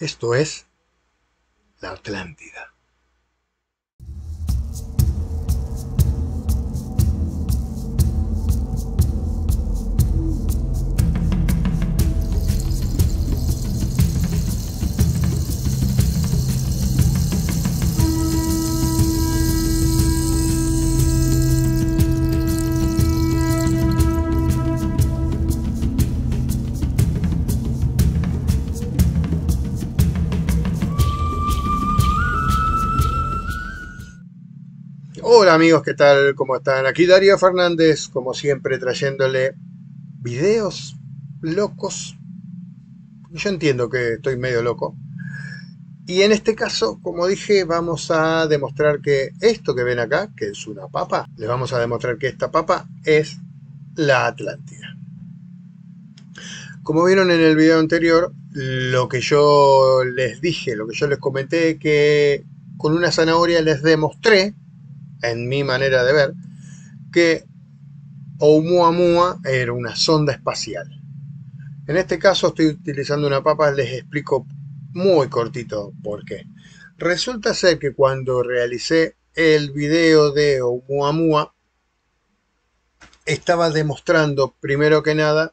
Esto es la Atlántida. Hola amigos, ¿qué tal? ¿Cómo están? Aquí Darío Fernández, como siempre, trayéndole videos locos. Yo entiendo que estoy medio loco. Y en este caso, como dije, vamos a demostrar que esto que ven acá, que es una papa, les vamos a demostrar que esta papa es la Atlántida. Como vieron en el video anterior, lo que yo les dije, lo que yo les comenté, que con una zanahoria les demostré en mi manera de ver, que Oumuamua era una sonda espacial. En este caso estoy utilizando una papa, les explico muy cortito por qué. Resulta ser que cuando realicé el video de Oumuamua, estaba demostrando primero que nada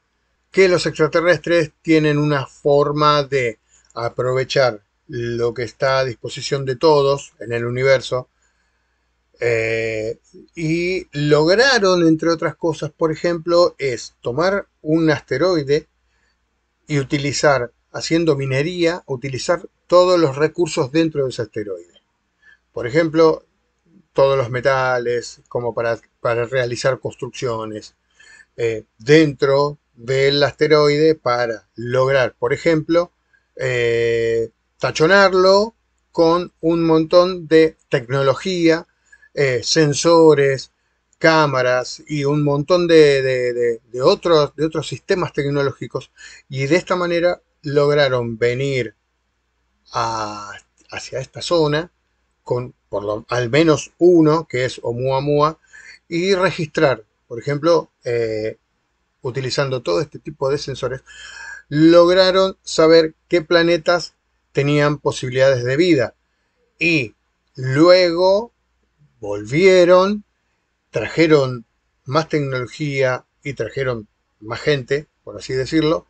que los extraterrestres tienen una forma de aprovechar lo que está a disposición de todos en el universo, eh, y lograron, entre otras cosas, por ejemplo, es tomar un asteroide y utilizar, haciendo minería, utilizar todos los recursos dentro de ese asteroide. Por ejemplo, todos los metales, como para, realizar construcciones, eh, dentro del asteroide para lograr, por ejemplo, eh, tachonarlo con un montón de tecnología eh, sensores, cámaras y un montón de, otros, de otros sistemas tecnológicos. Y de esta manera lograron venir a, hacia esta zona con al menos uno, que es Oumuamua, y registrar, por ejemplo, eh, utilizando todo este tipo de sensores, lograron saber qué planetas tenían posibilidades de vida. Y luego volvieron, trajeron más tecnología y trajeron más gente, por así decirlo,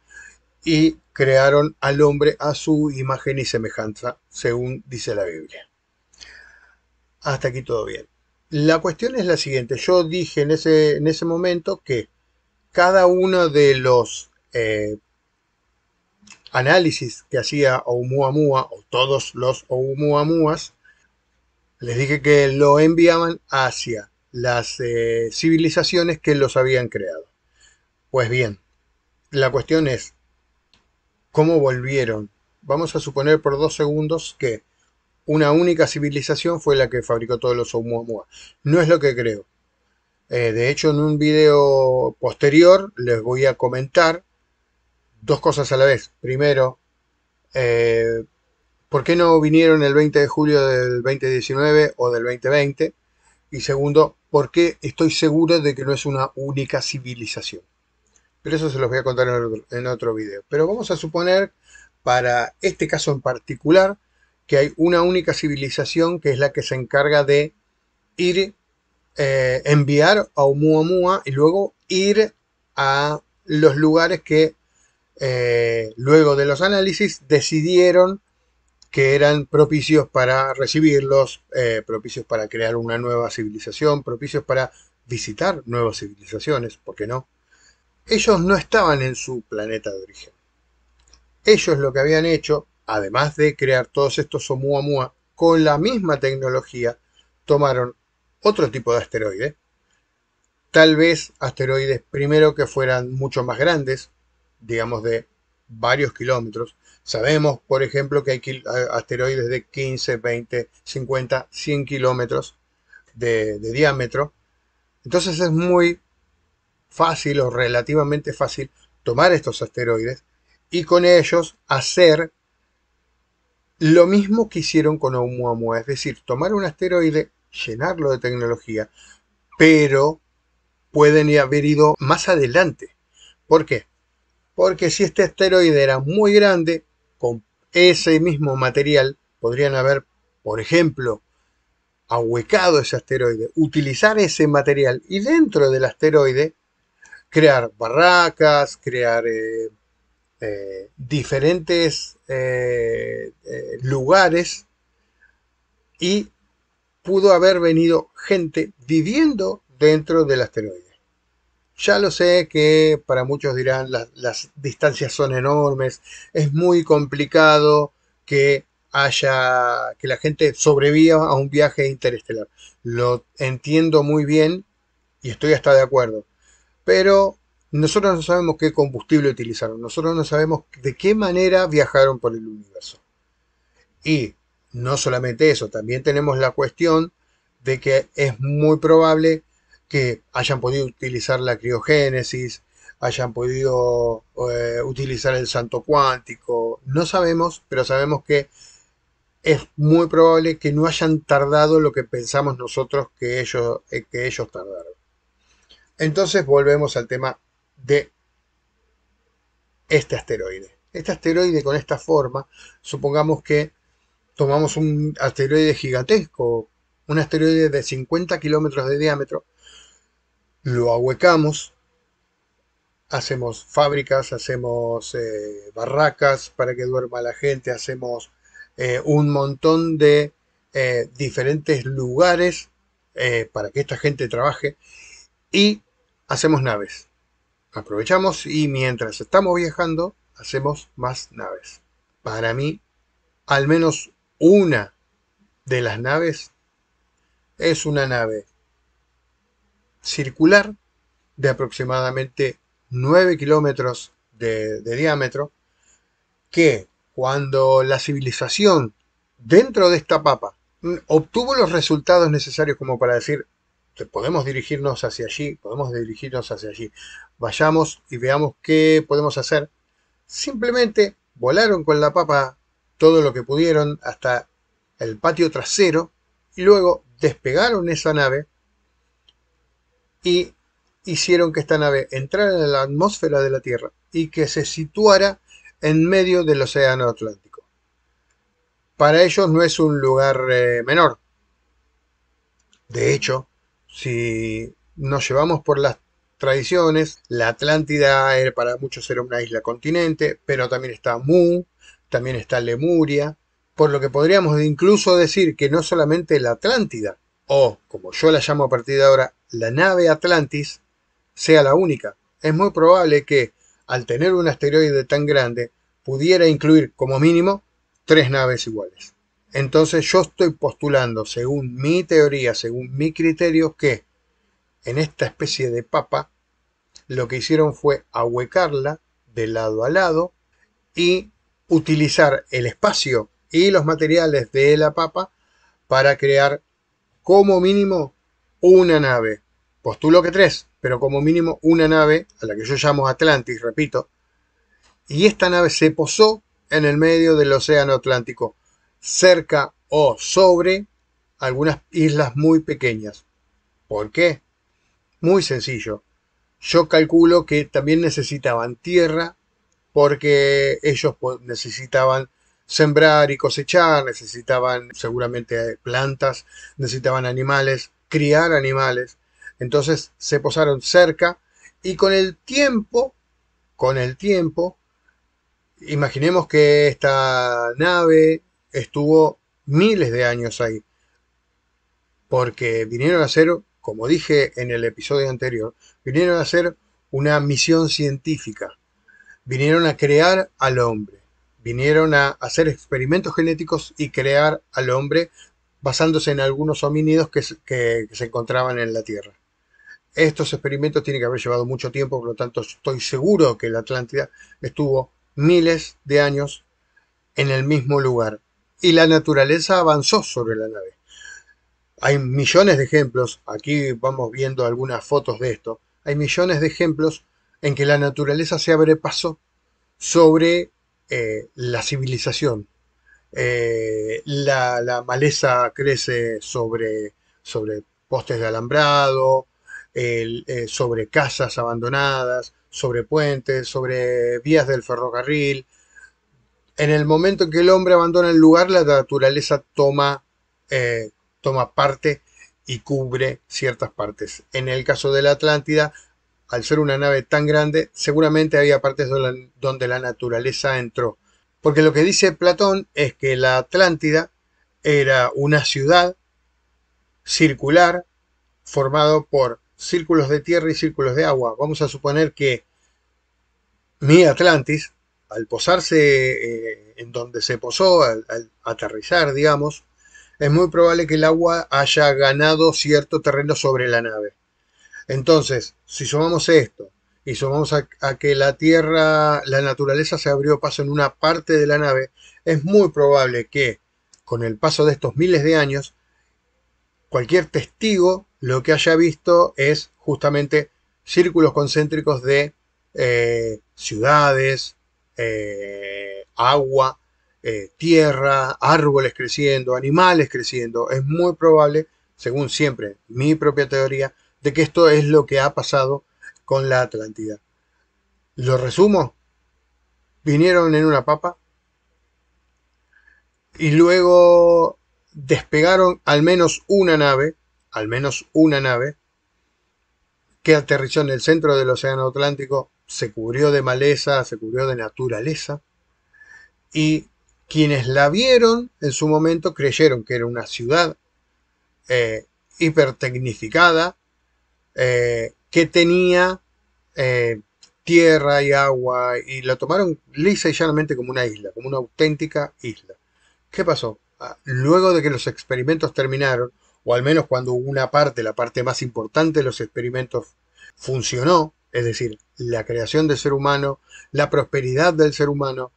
y crearon al hombre a su imagen y semejanza, según dice la Biblia. Hasta aquí todo bien. La cuestión es la siguiente. Yo dije en ese, en ese momento que cada uno de los eh, análisis que hacía Oumuamua, o todos los Oumuamuas, les dije que lo enviaban hacia las eh, civilizaciones que los habían creado. Pues bien, la cuestión es, ¿cómo volvieron? Vamos a suponer por dos segundos que una única civilización fue la que fabricó todos los Oumuamua. No es lo que creo. Eh, de hecho, en un video posterior les voy a comentar dos cosas a la vez. Primero, eh, ¿Por qué no vinieron el 20 de julio del 2019 o del 2020? Y segundo, ¿por qué estoy seguro de que no es una única civilización? Pero eso se los voy a contar en otro, video. Pero vamos a suponer, para este caso en particular, que hay una única civilización que es la que se encarga de ir, eh, enviar a Oumuamua y luego ir a los lugares que eh, luego de los análisis decidieron que eran propicios para recibirlos, eh, propicios para crear una nueva civilización, propicios para visitar nuevas civilizaciones, ¿por qué no? Ellos no estaban en su planeta de origen. Ellos lo que habían hecho, además de crear todos estos Oumuamua con la misma tecnología, tomaron otro tipo de asteroide, tal vez asteroides primero que fueran mucho más grandes, digamos de varios kilómetros, Sabemos, por ejemplo, que hay asteroides de 15, 20, 50, 100 kilómetros de, diámetro. Entonces es muy fácil o relativamente fácil tomar estos asteroides y con ellos hacer lo mismo que hicieron con Oumuamua, es decir, tomar un asteroide, llenarlo de tecnología, pero pueden haber ido más adelante. ¿Por qué? Porque si este asteroide era muy grande, con ese mismo material podrían haber, por ejemplo, ahuecado ese asteroide, utilizar ese material y dentro del asteroide crear barracas, crear eh, eh, diferentes eh, lugares y pudo haber venido gente viviendo dentro del asteroide. Ya lo sé que para muchos dirán las distancias son enormes, es muy complicado que haya que la gente sobreviva a un viaje interestelar. Lo entiendo muy bien y estoy hasta de acuerdo. Pero nosotros no sabemos qué combustible utilizaron, nosotros no sabemos de qué manera viajaron por el universo. Y no solamente eso, también tenemos la cuestión de que es muy probable que hayan podido utilizar la criogénesis, hayan podido eh, utilizar el santo cuántico. No sabemos, pero sabemos que es muy probable que no hayan tardado lo que pensamos nosotros que ellos, eh, que ellos tardaron. Entonces volvemos al tema de este asteroide. Este asteroide con esta forma, supongamos que tomamos un asteroide gigantesco, un asteroide de 50 kilómetros de diámetro, lo ahuecamos, hacemos fábricas, hacemos eh, barracas para que duerma la gente, hacemos eh, un montón de eh, diferentes lugares para que esta gente trabaje y hacemos naves. Aprovechamos y mientras estamos viajando, hacemos más naves. Para mí, al menos una de las naves es una nave circular de aproximadamente 9 kilómetros de, diámetro que cuando la civilización dentro de esta papa obtuvo los resultados necesarios como para decir podemos dirigirnos hacia allí, podemos dirigirnos hacia allí, vayamos y veamos qué podemos hacer. Simplemente volaron con la papa todo lo que pudieron hasta el patio trasero y luego despegaron esa nave y hicieron que esta nave entrara en la atmósfera de la Tierra y que se situara en medio del Océano Atlántico. Para ellos no es un lugar eh, menor. De hecho, si nos llevamos por las tradiciones, la Atlántida era, para muchos era una isla continente, pero también está Mu, también está Lemuria, por lo que podríamos incluso decir que no solamente la Atlántida o como yo la llamo a partir de ahora, la nave Atlantis, sea la única. Es muy probable que, al tener un asteroide tan grande, pudiera incluir como mínimo tres naves iguales. Entonces yo estoy postulando, según mi teoría, según mi criterio, que en esta especie de papa lo que hicieron fue ahuecarla de lado a lado y utilizar el espacio y los materiales de la papa para crear como mínimo una nave. Postulo que tres, pero como mínimo una nave, a la que yo llamo Atlantis, repito. Y esta nave se posó en el medio del Océano Atlántico, cerca o sobre algunas islas muy pequeñas. ¿Por qué? Muy sencillo. Yo calculo que también necesitaban tierra porque ellos necesitaban sembrar y cosechar, necesitaban seguramente plantas, necesitaban animales, criar animales. Entonces se posaron cerca y con el tiempo, con el tiempo, imaginemos que esta nave estuvo miles de años ahí, porque vinieron a ser, como dije en el episodio anterior, vinieron a hacer una misión científica, vinieron a crear al hombre vinieron a hacer experimentos genéticos y crear al hombre basándose en algunos homínidos que, se encontraban en la Tierra. Estos experimentos tienen que haber llevado mucho tiempo, por lo tanto estoy seguro que la Atlántida estuvo miles de años en el mismo lugar y la naturaleza avanzó sobre la nave. Hay millones de ejemplos, aquí vamos viendo algunas fotos de esto, hay millones de ejemplos en que la naturaleza se abre paso sobre eh, la civilización. Eh, la, maleza crece sobre, sobre postes de alambrado, eh, sobre casas abandonadas, sobre puentes, sobre vías del ferrocarril. En el momento en que el hombre abandona el lugar, la naturaleza toma, toma parte y cubre ciertas partes. En el caso de la Atlántida, al ser una nave tan grande, seguramente había partes donde la naturaleza entró. Porque lo que dice Platón es que la Atlántida era una ciudad circular formado por círculos de tierra y círculos de agua. Vamos a suponer que mi Atlantis, al posarse eh, en donde se posó, al, aterrizar, digamos, es muy probable que el agua haya ganado cierto terreno sobre la nave. Entonces, si sumamos esto y sumamos a, que la Tierra, la naturaleza se abrió paso en una parte de la nave, es muy probable que con el paso de estos miles de años, cualquier testigo lo que haya visto es justamente círculos concéntricos de eh, ciudades, eh, agua, eh, tierra, árboles creciendo, animales creciendo. Es muy probable, según siempre mi propia teoría, que esto es lo que ha pasado con la Atlántida. Lo resumo, vinieron en una papa y luego despegaron al menos una nave, al menos una nave, que aterrizó en el centro del Océano Atlántico, se cubrió de maleza, se cubrió de naturaleza, y quienes la vieron en su momento creyeron que era una ciudad eh, hipertecnificada, eh, que tenía eh, tierra y agua y la tomaron lisa y llanamente como una isla, como una auténtica isla. ¿Qué pasó? Ah, luego de que los experimentos terminaron, o al menos cuando una parte, la parte más importante de los experimentos, funcionó, es decir, la creación del ser humano, la prosperidad del ser humano,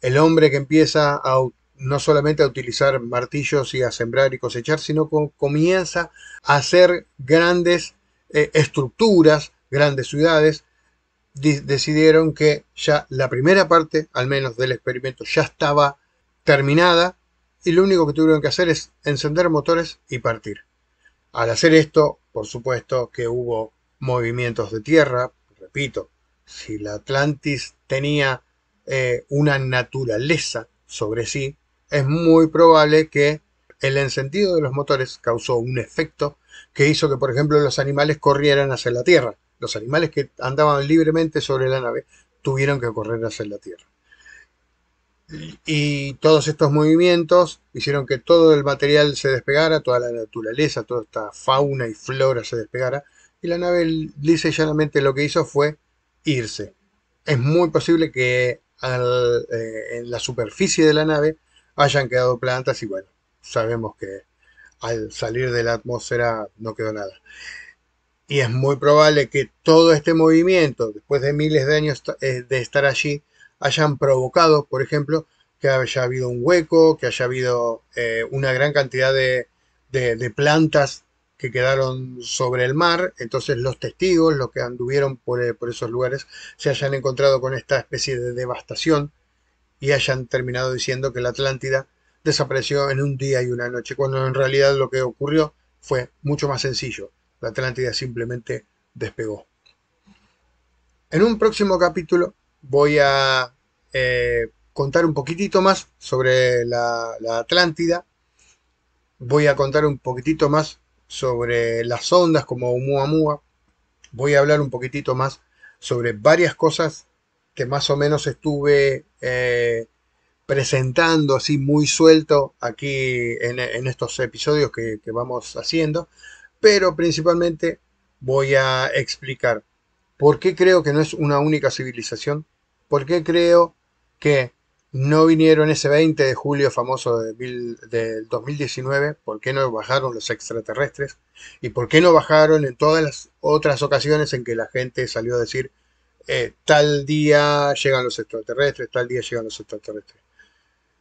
el hombre que empieza a no solamente a utilizar martillos y a sembrar y cosechar, sino que comienza a hacer grandes eh, estructuras, grandes ciudades, decidieron que ya la primera parte, al menos del experimento, ya estaba terminada y lo único que tuvieron que hacer es encender motores y partir. Al hacer esto, por supuesto que hubo movimientos de tierra, repito, si la Atlantis tenía eh, una naturaleza sobre sí, es muy probable que el encendido de los motores causó un efecto que hizo que, por ejemplo, los animales corrieran hacia la Tierra. Los animales que andaban libremente sobre la nave tuvieron que correr hacia la Tierra. Y todos estos movimientos hicieron que todo el material se despegara, toda la naturaleza, toda esta fauna y flora se despegara. Y la nave lisa y llanamente lo que hizo fue irse. Es muy posible que eh, en la superficie de la nave hayan quedado plantas y bueno, sabemos que al salir de la atmósfera no quedó nada. Y es muy probable que todo este movimiento, después de miles de años eh, de estar allí, hayan provocado, por ejemplo, que haya habido un hueco, que haya habido eh, una gran cantidad de, plantas que quedaron sobre el mar, entonces los testigos, los que anduvieron por, eh, por, esos lugares, se hayan encontrado con esta especie de devastación y hayan terminado diciendo que la Atlántida desapareció en un día y una noche, cuando en realidad lo que ocurrió fue mucho más sencillo. La Atlántida simplemente despegó. En un próximo capítulo voy a eh, contar un poquitito más sobre la, Atlántida. Voy a contar un poquitito más sobre las ondas como Oumuamua. Voy a hablar un poquitito más sobre varias cosas que más o menos estuve eh, presentando así muy suelto aquí en, estos episodios que, vamos haciendo, pero principalmente voy a explicar por qué creo que no es una única civilización, por qué creo que no vinieron ese 20 de julio famoso de del 2019, por qué no bajaron los extraterrestres y por qué no bajaron en todas las otras ocasiones en que la gente salió a decir eh, tal día llegan los extraterrestres, tal día llegan los extraterrestres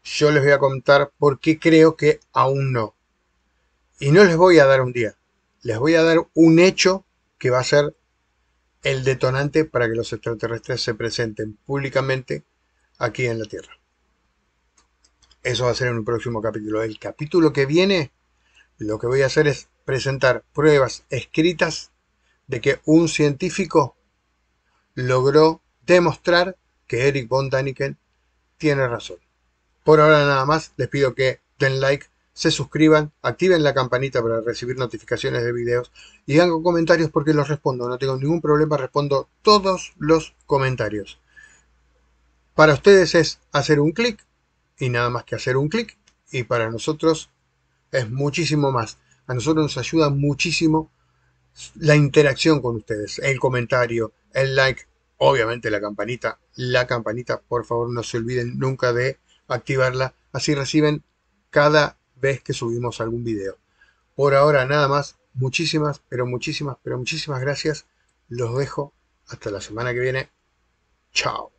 yo les voy a contar por qué creo que aún no. Y no les voy a dar un día, les voy a dar un hecho que va a ser el detonante para que los extraterrestres se presenten públicamente aquí en la Tierra. Eso va a ser en un próximo capítulo. El capítulo que viene, lo que voy a hacer es presentar pruebas escritas de que un científico logró demostrar que Eric von Daniken tiene razón. Por ahora nada más, les pido que den like, se suscriban, activen la campanita para recibir notificaciones de videos y hagan comentarios porque los respondo. No tengo ningún problema, respondo todos los comentarios. Para ustedes es hacer un clic y nada más que hacer un clic y para nosotros es muchísimo más. A nosotros nos ayuda muchísimo la interacción con ustedes, el comentario, el like, obviamente la campanita, la campanita, por favor no se olviden nunca de activarla, así reciben cada vez que subimos algún video. Por ahora nada más, muchísimas, pero muchísimas, pero muchísimas gracias. Los dejo hasta la semana que viene. Chao.